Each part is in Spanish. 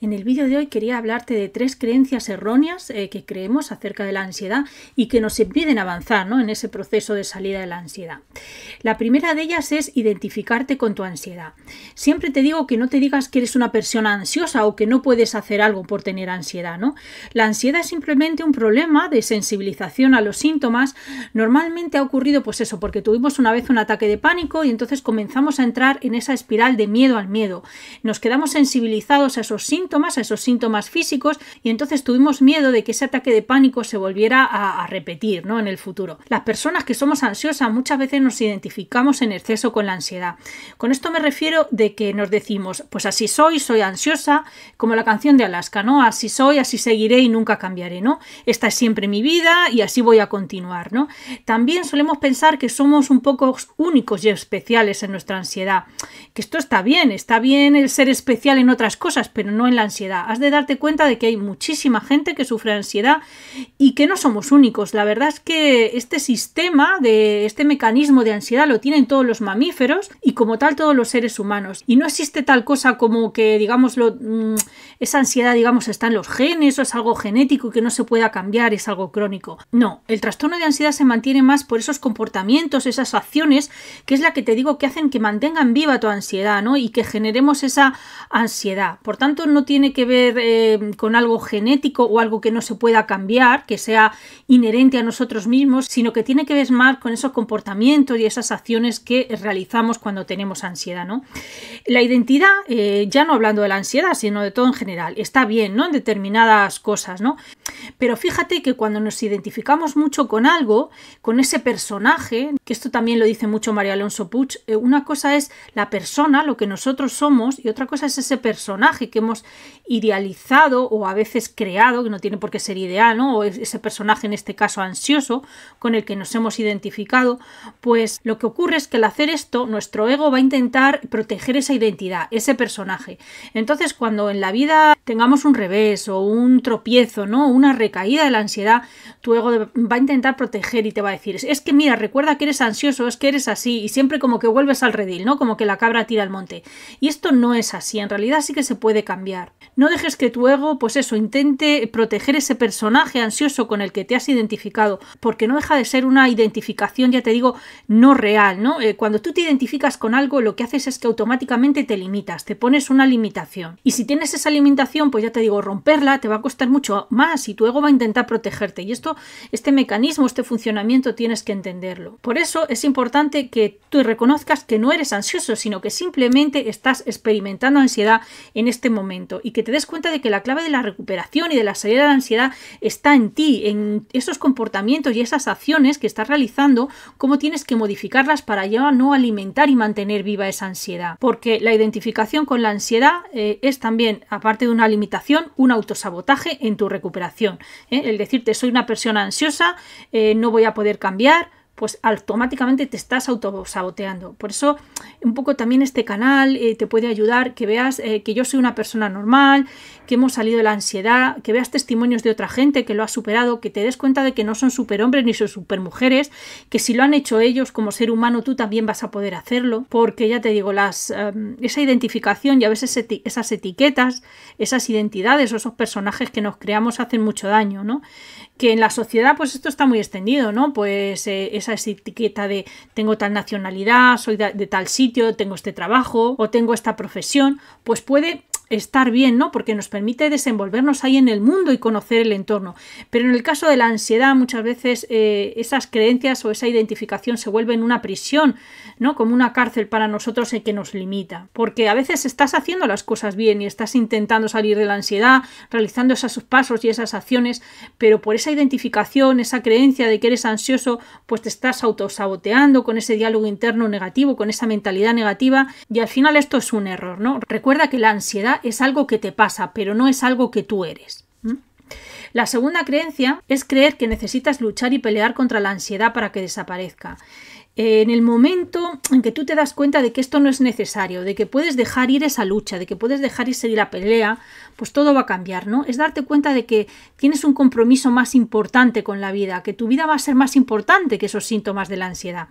En el vídeo de hoy quería hablarte de tres creencias erróneas eh, que creemos acerca de la ansiedad y que nos impiden avanzar en ese proceso de salida de la ansiedad. La primera de ellas es identificarte con tu ansiedad. Siempre te digo que no te digas que eres una persona ansiosa o que no puedes hacer algo por tener ansiedad. ¿no? La ansiedad es simplemente un problema de sensibilización a los síntomas. Normalmente ha ocurrido pues eso, porque tuvimos una vez un ataque de pánico y entonces comenzamos a entrar en esa espiral de miedo al miedo. Nos quedamos sensibilizados a esos síntomas a esos síntomas físicos, y entonces tuvimos miedo de que ese ataque de pánico se volviera a, repetir ¿no? en el futuro. Las personas que somos ansiosas muchas veces nos identificamos en exceso con la ansiedad. Con esto me refiero de que nos decimos, pues así soy, soy ansiosa, como la canción de Alaska, ¿no? Así soy, así seguiré y nunca cambiaré, ¿no? Esta es siempre mi vida y así voy a continuar, ¿no? También solemos pensar que somos un poco únicos y especiales en nuestra ansiedad. Que esto está bien, está bien el ser especial en otras cosas, pero no en la ansiedad. Has de darte cuenta de que hay muchísima gente que sufre ansiedad y que no somos únicos. La verdad es que este sistema de este mecanismo de ansiedad lo tienen todos los mamíferos y como tal todos los seres humanos. Y no existe tal cosa como que, digámoslo, mm, esa ansiedad, digamos, está en los genes o es algo genético que no se pueda cambiar, es algo crónico. No, el trastorno de ansiedad se mantiene más por esos comportamientos, esas acciones, que es la que te digo que hacen que mantengan viva tu ansiedad, Y que generemos esa ansiedad. Por tanto, no tiene que ver eh, con algo genético o algo que no se pueda cambiar, que sea inherente a nosotros mismos, sino que tiene que ver más con esos comportamientos y esas acciones que realizamos cuando tenemos ansiedad, ¿no? La identidad, eh, ya no hablando de la ansiedad, sino de todo en general, Está bien, ¿no? En determinadas cosas, ¿no? Pero fíjate que cuando nos identificamos mucho con algo, con ese personaje, que esto también lo dice mucho María Alonso Puch, eh, una cosa es la persona, lo que nosotros somos, y otra cosa es ese personaje que hemos idealizado o a veces creado, que no tiene por qué ser ideal, ¿no? O ese personaje en este caso ansioso con el que nos hemos identificado, pues lo que ocurre es que al hacer esto, nuestro ego va a intentar proteger esa identidad, ese personaje. Entonces, cuando en la vida tengamos un revés o un tropiezo, ¿no? Una recaída de la ansiedad, tu ego va a intentar proteger y te va a decir, es que mira, recuerda que eres ansioso, es que eres así, y siempre como que vuelves al redil, ¿no? Como que la cabra tira al monte. Y esto no es así, en realidad sí que se puede cambiar. No dejes que tu ego, pues eso, intente proteger ese personaje ansioso con el que te has identificado, porque no deja de ser una identificación, ya te digo, no real, ¿no? Eh, cuando tú te identificas con algo, lo que haces es que automáticamente te limitas, te pones una limitación. Y si tienes esa limitación, pues ya te digo, romperla te va a costar mucho más y tu ego va a intentar protegerte. Y esto, este mecanismo, este funcionamiento tienes que entenderlo. Por eso es importante que tú reconozcas que no eres ansioso, sino que simplemente estás experimentando ansiedad en este momento y que te des cuenta de que la clave de la recuperación y de la salida de la ansiedad está en ti, en esos comportamientos y esas acciones que estás realizando, cómo tienes que modificarlas para ya no alimentar y mantener viva esa ansiedad. Porque la identificación con la ansiedad eh, es también, aparte de una limitación, un autosabotaje en tu recuperación. ¿eh? El decirte soy una persona ansiosa, eh, no voy a poder cambiar, pues automáticamente te estás autosaboteando. Por eso un poco también este canal eh, te puede ayudar, que veas eh, que yo soy una persona normal, que hemos salido de la ansiedad, que veas testimonios de otra gente que lo ha superado, que te des cuenta de que no son superhombres ni son supermujeres, que si lo han hecho ellos como ser humano tú también vas a poder hacerlo, porque ya te digo, las, em, esa identificación y a veces esas etiquetas, esas identidades o esos personajes que nos creamos hacen mucho daño, ¿no? Que en la sociedad pues esto está muy extendido, ¿no? Pues eh, es esa etiqueta de tengo tal nacionalidad, soy de, tal sitio, tengo este trabajo o tengo esta profesión, pues puede estar bien, ¿no? Porque nos permite desenvolvernos ahí en el mundo y conocer el entorno. Pero en el caso de la ansiedad, muchas veces eh, esas creencias o esa identificación se vuelven una prisión, ¿no? Como una cárcel para nosotros en que nos limita. Porque a veces estás haciendo las cosas bien y estás intentando salir de la ansiedad, realizando esos pasos y esas acciones, pero por esa identificación, esa creencia de que eres ansioso, pues te estás autosaboteando con ese diálogo interno negativo, con esa mentalidad negativa, y al final esto es un error, ¿no? Recuerda que la ansiedad es algo que te pasa, pero no es algo que tú eres. La segunda creencia es creer que necesitas luchar y pelear contra la ansiedad para que desaparezca. En el momento en que tú te das cuenta de que esto no es necesario, de que puedes dejar ir esa lucha, de que puedes dejar ir seguir la pelea, pues todo va a cambiar, ¿no? Es darte cuenta de que tienes un compromiso más importante con la vida, que tu vida va a ser más importante que esos síntomas de la ansiedad.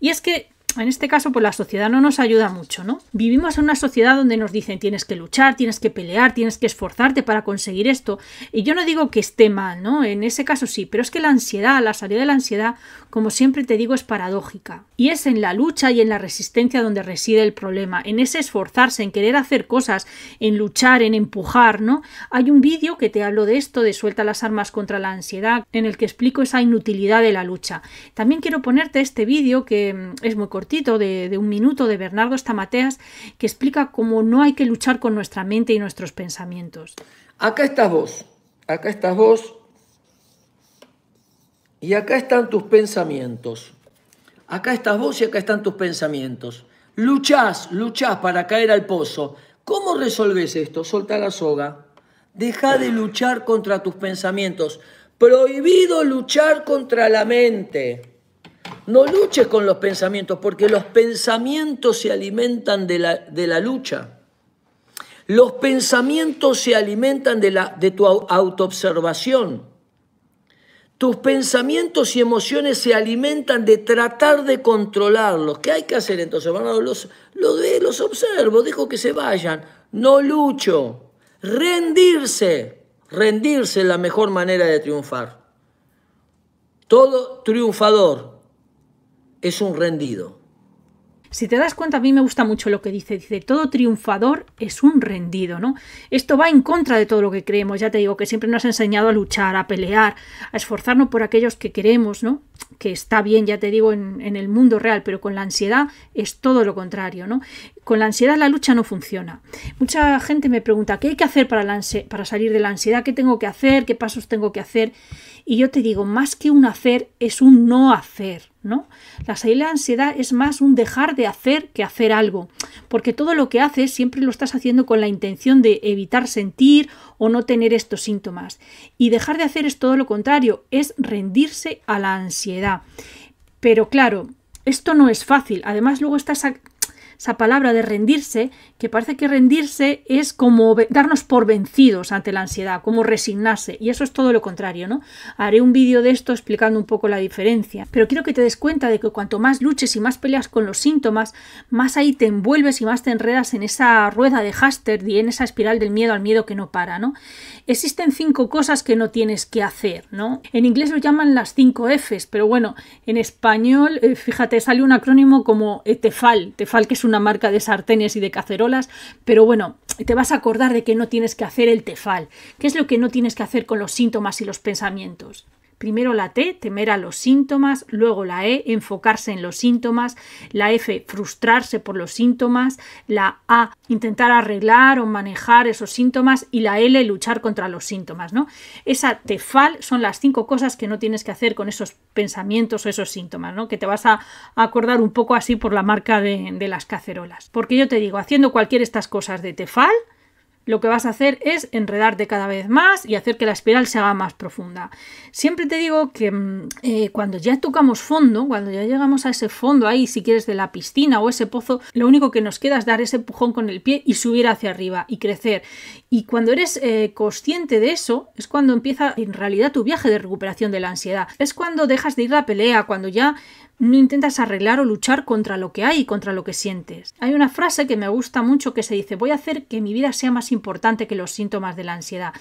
Y es que en este caso, pues la sociedad no nos ayuda mucho, ¿no? Vivimos en una sociedad donde nos dicen tienes que luchar, tienes que pelear, tienes que esforzarte para conseguir esto. Y yo no digo que esté mal, ¿no? En ese caso sí, pero es que la ansiedad, la salida de la ansiedad, como siempre te digo, es paradójica. Y es en la lucha y en la resistencia donde reside el problema, en ese esforzarse, en querer hacer cosas, en luchar, en empujar, ¿no? Hay un vídeo que te hablo de esto, de suelta las armas contra la ansiedad, en el que explico esa inutilidad de la lucha. También quiero ponerte este vídeo que mm, es muy cortito de, un minuto de Bernardo Stamateas que explica cómo no hay que luchar con nuestra mente y nuestros pensamientos. Acá estás vos, acá estás vos y acá están tus pensamientos. Acá estás vos y acá están tus pensamientos. Luchás, luchás para caer al pozo. ¿Cómo resolves esto? Solta la soga. Deja de luchar contra tus pensamientos. Prohibido luchar contra la mente. No luches con los pensamientos, porque los pensamientos se alimentan de la, lucha. Los pensamientos se alimentan de, la, de tu autoobservación. Tus pensamientos y emociones se alimentan de tratar de controlarlos. ¿Qué hay que hacer entonces, hermano? Los, los, los observo, dejo que se vayan. No lucho. Rendirse. Rendirse es la mejor manera de triunfar. Todo triunfador es un rendido. Si te das cuenta, a mí me gusta mucho lo que dice. Dice, todo triunfador es un rendido, ¿no? Esto va en contra de todo lo que creemos. Ya te digo que siempre nos ha enseñado a luchar, a pelear, a esforzarnos por aquellos que queremos, ¿no? Que está bien, ya te digo, en, en el mundo real, pero con la ansiedad es todo lo contrario, ¿no? Con la ansiedad la lucha no funciona. Mucha gente me pregunta, ¿qué hay que hacer para, salir de la ansiedad? ¿Qué tengo que hacer? ¿Qué pasos tengo que hacer? Y yo te digo, más que un hacer, es un no hacer, ¿no? La salida de la ansiedad es más un dejar de hacer que hacer algo, porque todo lo que haces siempre lo estás haciendo con la intención de evitar sentir o no tener estos síntomas. Y dejar de hacer es todo lo contrario, es rendirse a la ansiedad. Pero claro, esto no es fácil. Además, luego estás esa palabra de rendirse, que parece que rendirse es como darnos por vencidos ante la ansiedad, como resignarse, y eso es todo lo contrario, ¿no? Haré un vídeo de esto explicando un poco la diferencia, pero quiero que te des cuenta de que cuanto más luches y más peleas con los síntomas, más ahí te envuelves y más te enredas en esa rueda de Haster y en esa espiral del miedo al miedo que no para, ¿no? Existen cinco cosas que no tienes que hacer, ¿no? En inglés lo llaman las cinco Fs, pero bueno, en español, eh, fíjate, sale un acrónimo como eh, TEFAL, TEFAL que es una marca de sartenes y de cacerolas, pero bueno, te vas a acordar de que no tienes que hacer el tefal, qué es lo que no tienes que hacer con los síntomas y los pensamientos. Primero la T, temer a los síntomas, luego la E, enfocarse en los síntomas, la F, frustrarse por los síntomas, la A, intentar arreglar o manejar esos síntomas y la L, luchar contra los síntomas, ¿no? Esa tefal son las cinco cosas que no tienes que hacer con esos pensamientos o esos síntomas, ¿no? Que te vas a acordar un poco así por la marca de, de las cacerolas. Porque yo te digo, haciendo cualquier estas cosas de tefal, lo que vas a hacer es enredarte cada vez más y hacer que la espiral se haga más profunda. Siempre te digo que mm, eh, cuando ya tocamos fondo, cuando ya llegamos a ese fondo ahí, si quieres, de la piscina o ese pozo, lo único que nos queda es dar ese empujón con el pie y subir hacia arriba y crecer. Y cuando eres eh, consciente de eso, es cuando empieza en realidad tu viaje de recuperación de la ansiedad. Es cuando dejas de ir a la pelea, cuando ya no intentas arreglar o luchar contra lo que hay y contra lo que sientes. Hay una frase que me gusta mucho que se dice voy a hacer que mi vida sea más importante que los síntomas de la ansiedad.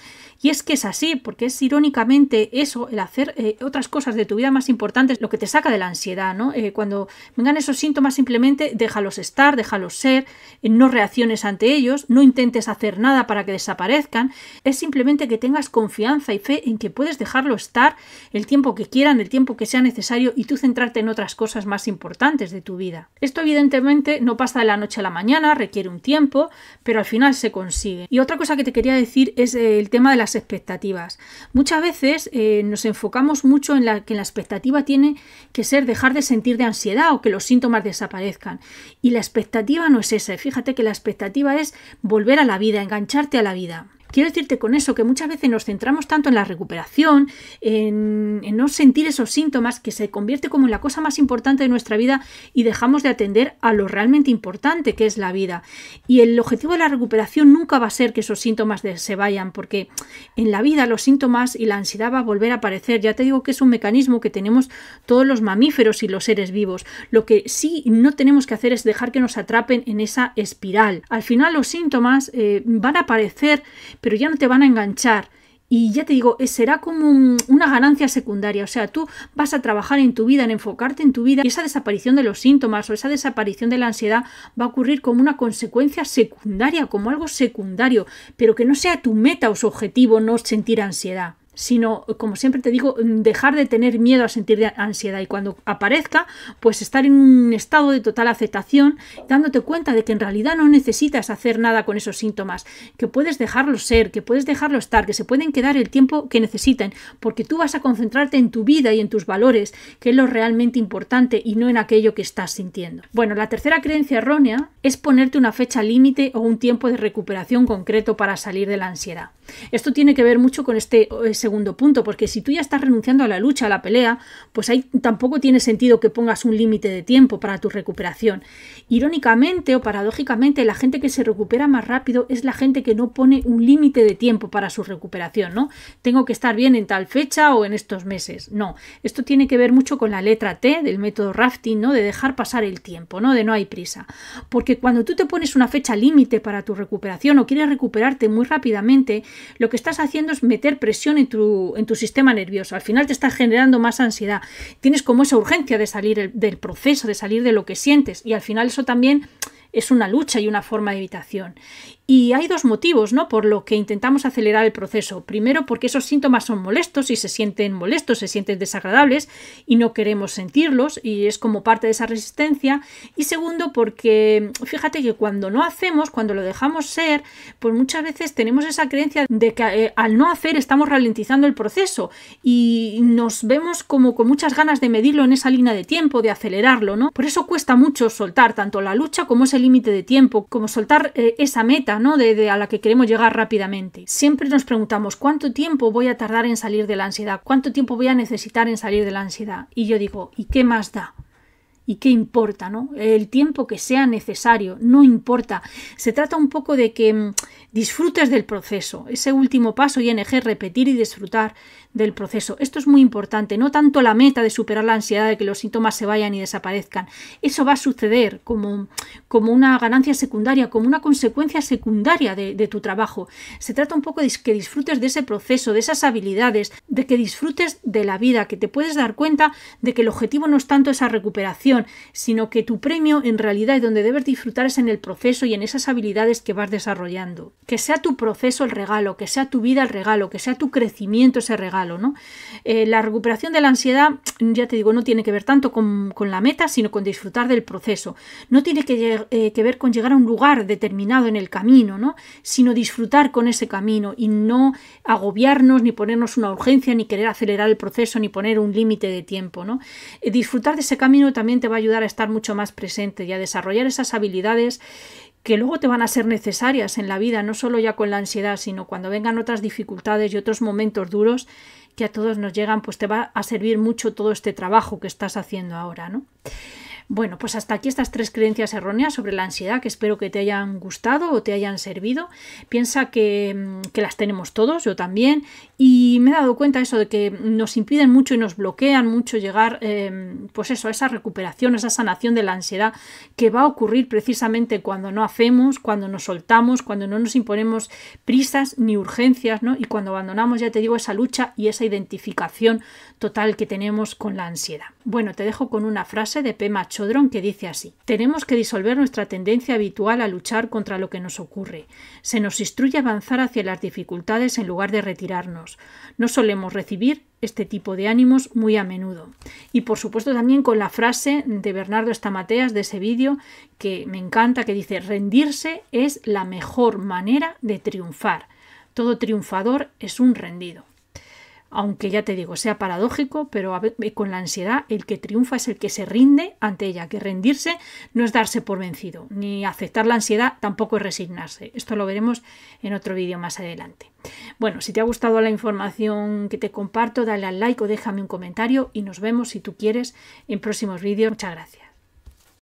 Y es que es así, porque es irónicamente eso, el hacer eh, otras cosas de tu vida más importantes, lo que te saca de la ansiedad, eh, cuando vengan esos síntomas simplemente déjalos estar, déjalos ser, eh, no reacciones ante ellos, no intentes hacer nada para que desaparezcan, es simplemente que tengas confianza y fe en que puedes dejarlo estar el tiempo que quieran, el tiempo que sea necesario y tú centrarte en otras cosas más importantes de tu vida. Esto evidentemente no pasa de la noche a la mañana, requiere un tiempo, pero al final se consigue. Y otra cosa que te quería decir es eh, el tema de las expectativas. Muchas veces eh, nos enfocamos mucho en la que la expectativa tiene que ser dejar de sentir de ansiedad o que los síntomas desaparezcan. Y la expectativa no es esa. Fíjate que la expectativa es volver a la vida, engancharte a la vida. Quiero decirte con eso que muchas veces nos centramos tanto en la recuperación, en, no sentir esos síntomas, que se convierte como en la cosa más importante de nuestra vida y dejamos de atender a lo realmente importante que es la vida. Y el objetivo de la recuperación nunca va a ser que esos síntomas se vayan, porque en la vida los síntomas y la ansiedad va a volver a aparecer. Ya te digo que es un mecanismo que tenemos todos los mamíferos y los seres vivos. Lo que sí no tenemos que hacer es dejar que nos atrapen en esa espiral. Al final los síntomas eh, van a aparecer, pero ya no te van a enganchar. Y ya te digo, eh, será como una ganancia secundaria. O sea, tú vas a trabajar en tu vida, en enfocarte en tu vida, y esa desaparición de los síntomas o esa desaparición de la ansiedad va a ocurrir como una consecuencia secundaria, como algo secundario, pero que no sea tu meta o su objetivo no sentir ansiedad sino, como siempre te digo, mm, dejar de tener miedo a sentir ansiedad y cuando aparezca, pues estar en un estado de total aceptación, dándote cuenta de que en realidad no necesitas hacer nada con esos síntomas, que puedes dejarlo ser, que puedes dejarlo estar, que se pueden quedar el tiempo que necesiten, porque tú vas a concentrarte en tu vida y en tus valores, que es lo realmente importante y no en aquello que estás sintiendo. Bueno, la tercera creencia errónea es ponerte una fecha límite o un tiempo de recuperación concreto para salir de la ansiedad. Esto tiene que ver mucho con este eh, segundo punto, porque si tú ya estás renunciando a la lucha, a la pelea, pues ahí tampoco tiene sentido que pongas un límite de tiempo para tu recuperación. Irónicamente o paradójicamente, la gente que se recupera más rápido es la gente que no pone un límite de tiempo para su recuperación, ¿no? Tengo que estar bien en tal fecha o en estos meses. No, esto tiene que ver mucho con la letra T del método rafting, ¿no? De dejar pasar el tiempo, ¿no? De no hay prisa. Porque cuando tú te pones una fecha límite para tu recuperación o quieres recuperarte muy rápidamente, lo que estás haciendo es meter presión en tu, en tu sistema nervioso. Al final te está generando más ansiedad. Tienes como esa urgencia de salir del proceso, de salir de lo que sientes. Y al final eso también es una lucha y una forma de evitación. Y hay dos motivos, ¿no? Por lo que intentamos acelerar el proceso. Primero, porque esos síntomas son molestos y se sienten molestos, se sienten desagradables y no queremos sentirlos y es como parte de esa resistencia. Y segundo, porque fíjate que cuando no hacemos, cuando lo dejamos ser, pues muchas veces tenemos esa creencia de que eh, al no hacer estamos ralentizando el proceso y nos vemos como con muchas ganas de medirlo en esa línea de tiempo, de acelerarlo, ¿no? Por eso cuesta mucho soltar tanto la lucha como ese límite de tiempo, como soltar eh, esa meta ¿no? De, a la que queremos llegar rápidamente. Siempre nos preguntamos cuánto tiempo voy a tardar en salir de la ansiedad, cuánto tiempo voy a necesitar en salir de la ansiedad. Y yo digo, ¿y qué más da? ¿Y qué importa? ¿no? El tiempo que sea necesario, no importa. Se trata un poco de que mm, disfrutes del proceso, ese último paso ING, repetir y disfrutar del proceso. Esto es muy importante, no tanto la meta de superar la ansiedad de que los síntomas se vayan y desaparezcan. Eso va a suceder como, como una ganancia secundaria, como una consecuencia secundaria de, de tu trabajo. Se trata un poco de que disfrutes de ese proceso, de esas habilidades, de que disfrutes de la vida, que te puedes dar cuenta de que el objetivo no es tanto esa recuperación, sino que tu premio en realidad y donde debes disfrutar es en el proceso y en esas habilidades que vas desarrollando. Que sea tu proceso el regalo, que sea tu vida el regalo, que sea tu crecimiento ese regalo ¿no? Eh, la recuperación de la ansiedad, ya te digo, no tiene que ver tanto con, la meta, sino con disfrutar del proceso. No tiene eh, que, ver con llegar a un lugar determinado en el camino, ¿no? sino disfrutar con ese camino y no agobiarnos, ni ponernos una urgencia, ni querer acelerar el proceso, ni poner un límite de tiempo. ¿no? Eh, disfrutar de ese camino también te va a ayudar a estar mucho más presente y a desarrollar esas habilidades que luego te van a ser necesarias en la vida, no solo ya con la ansiedad, sino cuando vengan otras dificultades y otros momentos duros que a todos nos llegan, pues te va a servir mucho todo este trabajo que estás haciendo ahora, ¿no? Bueno, pues hasta aquí estas tres creencias erróneas sobre la ansiedad que espero que te hayan gustado o te hayan servido. Piensa que, mm, las tenemos todos, yo también, y me he dado cuenta eso de que nos impiden mucho y nos bloquean mucho llegar, em, pues eso, a esa recuperación, a esa sanación de la ansiedad que va a ocurrir precisamente cuando no hacemos, cuando nos soltamos, cuando no nos imponemos prisas ni urgencias, ¿no? Y cuando abandonamos, ya te digo, esa lucha y esa identificación total que tenemos con la ansiedad. Bueno, te dejo con una frase de Pema que dice así. Tenemos que disolver nuestra tendencia habitual a luchar contra lo que nos ocurre. Se nos instruye avanzar hacia las dificultades en lugar de retirarnos. No solemos recibir este tipo de ánimos muy a menudo. Y por supuesto también con la frase de Bernardo Estamateas de ese vídeo que me encanta, que dice, rendirse es la mejor manera de triunfar. Todo triunfador es un rendido aunque ya te digo, sea paradójico, pero eh, con la ansiedad el que triunfa es el que se rinde ante ella, que rendirse no es darse por vencido, ni aceptar la ansiedad tampoco es resignarse. Esto lo veremos en otro vídeo más adelante. Bueno, si te ha gustado la información que te comparto, dale al like o déjame un comentario y nos vemos si tú quieres en próximos vídeos. Muchas gracias.